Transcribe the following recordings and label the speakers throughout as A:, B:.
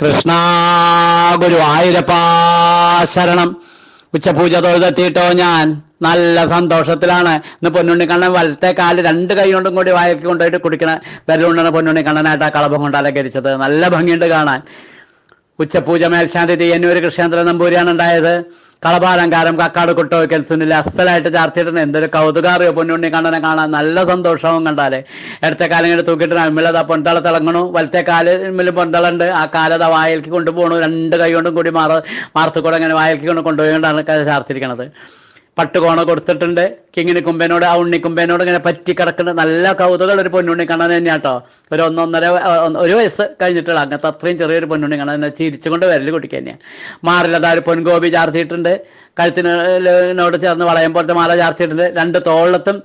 A: കൃഷ്ണ ഗുരു ആയിരപ്പാശരണം ഉച്ചപൂജ തൊഴുതെത്തിയിട്ടോ ഞാൻ നല്ല സന്തോഷത്തിലാണ് ഇന്ന് കണ്ണൻ വലത്തെ കാല് രണ്ട് കൈ കൊണ്ടും കൂടി വായക്കൊണ്ടായിട്ട് കൊണ്ടുപോയിട്ട് കുടിക്കണ പൊന്നുണ്ണി കണ്ണനായിട്ട് ആ കളഭം കൊണ്ട് അലങ്കരിച്ചത് നല്ല ഭംഗിയുണ്ട് കാണാൻ ഉച്ചപൂജ മേൽശാന്തി തീയന്നൂർ കൃഷ്ണേന്ദ്ര നമ്പൂരിയാണ് ഉണ്ടായത് കളപാലങ്കാരം കക്കാട് കൊട്ടോയ്ക്കൽ സുനിൽ അസലായിട്ട് ചാർത്തിയിട്ടുണ്ട് എന്തൊരു കൗതുകാറിയോ പൊന്നുണ്ണി കണ്ണനെ കാണാൻ നല്ല സന്തോഷവും കണ്ടാലേ എടുത്ത കാലം ഇങ്ങനെ തൂക്കിയിട്ട് അമ്മിലത പൊന്തള തിളങ്ങണു വലത്തെ കാലിൽ പൊന്തളുണ്ട് ആ കാലത വായൽക്ക് കൊണ്ടുപോകണു രണ്ട് കൈ കൊണ്ടും കൂടി മാറ മാർത്തുകൂടെ ഇങ്ങനെ വായൽക്ക് കൊണ്ട് കൊണ്ടുപോയി കൊണ്ടാണ് ചാർത്തിരിക്കണത് പട്ടുകോണ കൊടുത്തിട്ടുണ്ട് കിങ്ങിനി കുമ്പേനോട് ആ ഉണ്ണിക്കുമ്പേനോട് ഇങ്ങനെ പറ്റി കിടക്കുന്ന നല്ല കൗതുകമുള്ള ഒരു പൊന്നുണ്ണി കാണാൻ തന്നെയാ കേട്ടോ ഒരു ഒന്നൊന്നര ഒരു വയസ്സ് കഴിഞ്ഞിട്ടുള്ള അങ്ങനത്തെ അത്രയും ചെറിയൊരു പൊന്നുണ്ണി കാണാൻ തന്നെ ചിരിച്ചുകൊണ്ട് വരൽ കുട്ടിക്ക് തന്നെയാണ് മാറിലതാ ഒരു പൊൻകോപി ചാർത്തിയിട്ടുണ്ട് കഴുത്തിനോട് ചേർന്ന് വളയം പോലത്തെ മാല ചാർത്തിയിട്ടുണ്ട് രണ്ട് തോളത്തും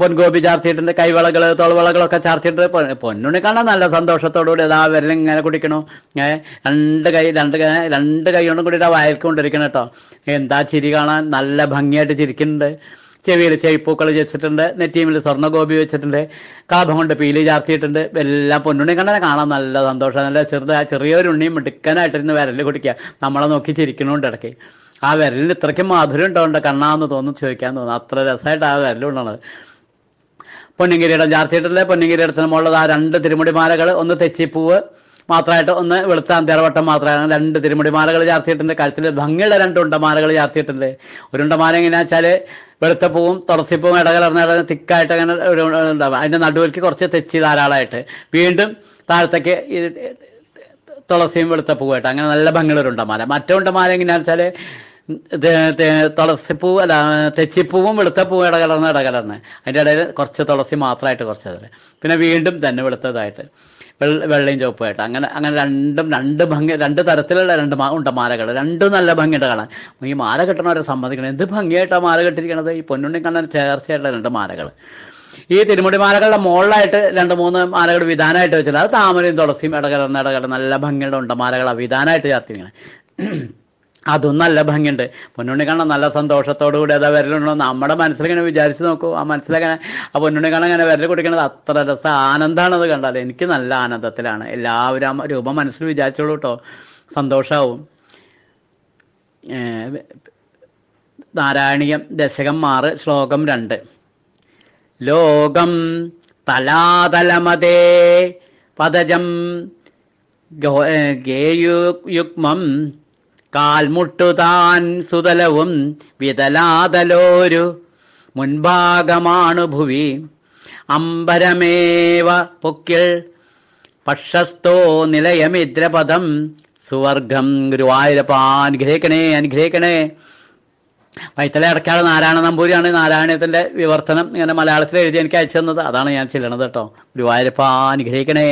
A: പൊൻകോപി ചാർത്തിയിട്ടുണ്ട് കൈവളകൾ തോൾവളകളൊക്കെ ചാർത്തിയിട്ടുണ്ട് പൊന്നുണ്ണി കാണാൻ നല്ല സന്തോഷത്തോടുകൂടി അതാ ഇങ്ങനെ കുടിക്കണോ ഏഹ് രണ്ട് കൈ രണ്ട് രണ്ട് കൈ കൊണ്ടും കൂടി ആ വയൽക്ക് കൊണ്ടിരിക്കണം കേട്ടോ എന്താ ചിരി കാണാൻ നല്ല ഭംഗിയായിട്ട് ചിരിക്കുന്നുണ്ട് ചെവിയിൽ ചെയ്പ്പൂക്കൾ വെച്ചിട്ടുണ്ട് സ്വർണ്ണ ഗോപി വെച്ചിട്ടുണ്ട് കാഭം കൊണ്ട് പീലി ചാർത്തിയിട്ടുണ്ട് എല്ലാം പൊന്നുണ്ണി കണ്ടാൽ കാണാൻ നല്ല സന്തോഷം നല്ല ആ ചെറിയൊരു ഉണ്ണിയും ഇന്ന് വിരലിൽ കുടിക്കുക നമ്മളെ നോക്കി ചിരിക്കണുണ്ട് ഇടയ്ക്ക് ആ വിരലിന് ഇത്രയ്ക്കും മാധുര്യം ഉണ്ടോ കണ്ണാന്ന് തോന്നുന്നു ചോദിക്കാൻ തോന്നുന്നു അത്ര രസമായിട്ട് ആ വിരലുണ്ടാണ് പൊന്നുംകിരീടം ജാർത്തിയിട്ടില്ലേ പൊന്നുംകിരീടത്തിന് മുകളിൽ ആ രണ്ട് തിരുമുടിമാലകൾ ഒന്ന് തെച്ചിപ്പൂവ് മാത്രമായിട്ട് ഒന്ന് വെളുത്ത അന്തേറവട്ടം മാത്രമാണ് രണ്ട് തിരുമുടിമാലകൾ ചാർത്തിയിട്ടുണ്ട് കഴുത്തിൽ ഭംഗിയുള്ള രണ്ട് ഉണ്ടമാലകൾ ചാർത്തിയിട്ടുണ്ട് ഒരു ഉണ്ടമാല എങ്ങനെയാ വെച്ചാൽ വെളുത്ത പൂവും തുളസിപ്പൂവും ഇടകലർന്ന തിക്കായിട്ട് അങ്ങനെ ഒരു ഉണ്ടാവും അതിൻ്റെ നടുവിലേക്ക് കുറച്ച് തെച്ചി ധാരാളമായിട്ട് വീണ്ടും താഴത്തേക്ക് തുളസിയും വെളുത്ത പൂവായിട്ട് അങ്ങനെ നല്ല ഭംഗിയുള്ള ഒരു ഉണ്ടമാല മറ്റേ ഉണ്ടമാല എങ്ങനെയാണെന്ന് വെച്ചാൽ തുളസിപ്പൂ അല്ല തെച്ചിപ്പൂവും വെളുത്തപ്പൂവും ഇടകലർന്ന് ഇടകലർന്ന് അതിൻ്റെ ഇടയിൽ കുറച്ച് തുളസി മാത്രമായിട്ട് കുറച്ച് അതിൽ പിന്നെ വീണ്ടും തന്നെ വെളുത്തതായിട്ട് വെള്ളയും ചുവപ്പുമായിട്ട് അങ്ങനെ അങ്ങനെ രണ്ടും രണ്ട് ഭംഗി രണ്ട് തരത്തിലുള്ള രണ്ട് ഉണ്ട് മാലകൾ രണ്ടും നല്ല ഭംഗിയുണ്ട് കാണാൻ ഈ മാല കെട്ടണവരെ സമ്മതിക്കണം എന്ത് ഭംഗിയായിട്ടാണ് മാല കെട്ടിരിക്കണത് ഈ പൊന്നുണ്ണി കണ്ണൻ ചേർച്ചയായിട്ടുള്ള രണ്ട് മാലകൾ ഈ തിരുമുടി മാലകളുടെ മുകളിലായിട്ട് രണ്ട് മൂന്ന് മാലകൾ വിധാനമായിട്ട് വെച്ചിട്ടുണ്ട് അത് താമരയും തുളസിയും ഇടകലർന്ന് ഇടകലർന്ന് നല്ല ഭംഗിയുള്ള ഉണ്ട് മാലകൾ വിധാനമായിട്ട് ചേർത്തിരിക്കണം അതും നല്ല ഭംഗിയുണ്ട് പൊന്നുണ്ണി കാണാൻ നല്ല സന്തോഷത്തോടു കൂടി അതാ വിരലുണ്ടോ നമ്മുടെ മനസ്സിലിങ്ങനെ വിചാരിച്ച് നോക്കൂ ആ മനസ്സിലങ്ങനെ ആ പൊന്നുണ്ണി കാണാൻ അങ്ങനെ വിരൽ കുടിക്കണത് അത്ര രസ ആനന്ദമാണ് അത് കണ്ടാൽ എനിക്ക് നല്ല ആനന്ദത്തിലാണ് എല്ലാവരും ആ രൂപം മനസ്സിൽ വിചാരിച്ചോളൂ കേട്ടോ സന്തോഷമാവും നാരായണീയം ദശകം മാറ് ശ്ലോകം രണ്ട് ലോകം തലാതലമതേ പദജം ഗേയുക്മം കാൽമുട്ടുതാൻ സുതലവും വിതലാതലോരു മുൻഭാഗമാണു ഭുവി അമ്പരമേവ പൊക്കിൾ പക്ഷസ്തോ നിലയമിദ്രപദം സുവർഗം ഗുരുവായൂരപ്പ അനുഗ്രഹിക്കണേ അനുഗ്രഹിക്കണേ വൈത്തല അടക്കാട് നാരായണ നമ്പൂരിയാണ് നാരായണത്തിൻ്റെ വിവർത്തനം ഇങ്ങനെ മലയാളത്തിൽ എഴുതി എനിക്ക് അയച്ചു തന്നത് അതാണ് ഞാൻ ചെല്ലണത് കേട്ടോ ഗുരുവായൂരപ്പ അനുഗ്രഹിക്കണേ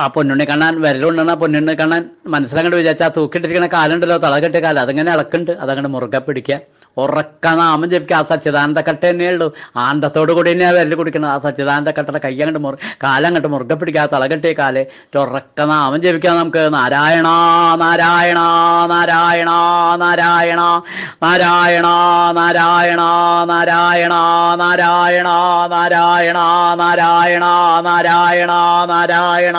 A: ആ പൊന്നുണ്ണി കാണാൻ വിരലുണ്ടെന്ന് ആ പൊന്നുണ്ണി കാണാൻ മനസ്സിലങ്ങോട്ട് വിചാരിച്ചാൽ ആ തൂക്കിട്ടിരിക്കുന്ന കാലുണ്ടല്ലോ തളകെട്ടിയ കാലം അതങ്ങനെ ഇളക്കുണ്ട് അതങ്ങനെ മുറുകെ പിടിക്കുക ഉറക്ക നാമം ജപിക്കുക ആ സച്ചിദാനന്ദ കട്ട തന്നെയുള്ളൂ ആനന്ദത്തോടു കൂടി തന്നെയാണ് വിരൽ കുടിക്കുന്നത് ആ സച്ചിദാനന്ദ കട്ടയുടെ കൈ അങ്ങോട്ട് മുറു അങ്ങോട്ട് മുറുകെ പിടിക്കുക തളകെട്ടിയ കാലേ ഉറക്ക നാമം ജപിക്കുക നമുക്ക് നാരായണ നാരായണ നാരായണ നാരായണ നാരായണ നാരായണ നാരായണ നാരായണ നാരായണ നാരായണ നാരായണ നാരായണ നാരായണ